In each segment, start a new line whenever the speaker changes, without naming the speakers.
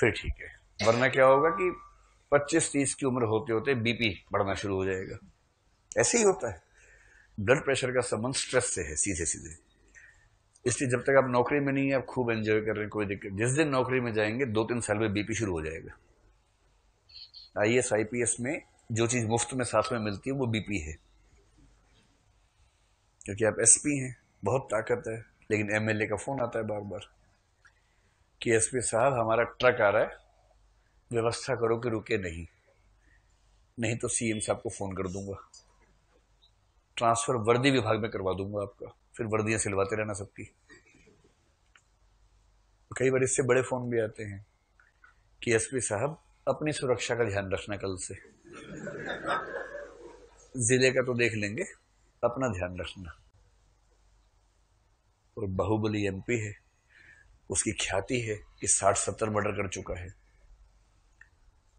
फिर ठीक है वरना क्या होगा कि 25-30 की उम्र होते होते बीपी बढ़ना शुरू हो जाएगा ऐसे ही होता है ब्लड प्रेशर का संबंध स्ट्रेस से है सीधे सीधे इसलिए जब तक आप नौकरी में नहीं है आप खूब एंजॉय कर रहे हैं कोई दिक्कत जिस दिन नौकरी में जाएंगे दो तीन साल में बीपी शुरू हो जाएगा I S I P S में जो चीज मुफ्त में साथ में मिलती है वो बीपी है क्योंकि आप एसपी हैं बहुत ताकत है लेकिन एमएलए का फोन आता है बार बार कि एसपी साहब हमारा ट्रक आ रहा है व्यवस्था करो कि रुके नहीं नहीं तो सीएम साहब को फ़ोन कर दूंगा ट्रांसफ़र वर्दी विभाग में करवा दूंगा आपका फिर वर्दियां सिलवाते रहना सबकी कई बार इससे बड़े फ़ोन भी आते हैं कि एसपी साहब अपनी सुरक्षा का ध्यान रखना कल से जिले का तो देख लेंगे अपना ध्यान रखना और बाहुबली एमपी है उसकी ख्याति है कि साठ सत्तर मर्डर कर चुका है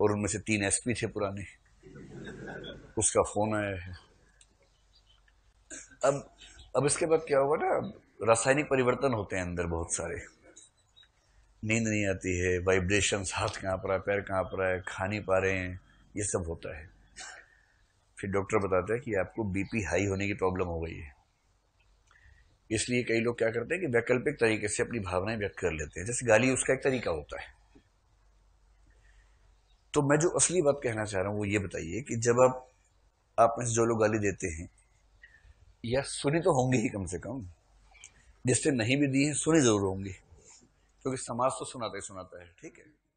और उनमें से तीन एसपी थे पुराने उसका फोन आया है अब अब इसके बाद क्या हुआ ना रासायनिक परिवर्तन होते हैं अंदर बहुत सारे नींद नहीं आती है वाइब्रेशंस हाथ कहाँ रहा है पैर कहाँ पर है खा नहीं पा रहे हैं ये सब होता है फिर डॉक्टर बताते हैं कि आपको बीपी हाई होने की प्रॉब्लम हो गई है इसलिए कई लोग क्या करते हैं कि वैकल्पिक तरीके से अपनी भावनाएं व्यक्त कर लेते हैं जैसे गाली उसका एक तरीका होता है तो मैं जो असली बात कहना चाह रहा हूं वो ये बताइए कि जब आप आप में से जो लोग गाली देते हैं या सुनी तो होंगी ही कम से कम जिससे नहीं भी दी है सुनी जरूर होंगी क्योंकि समाज तो सुनाता ही सुनाता है ठीक है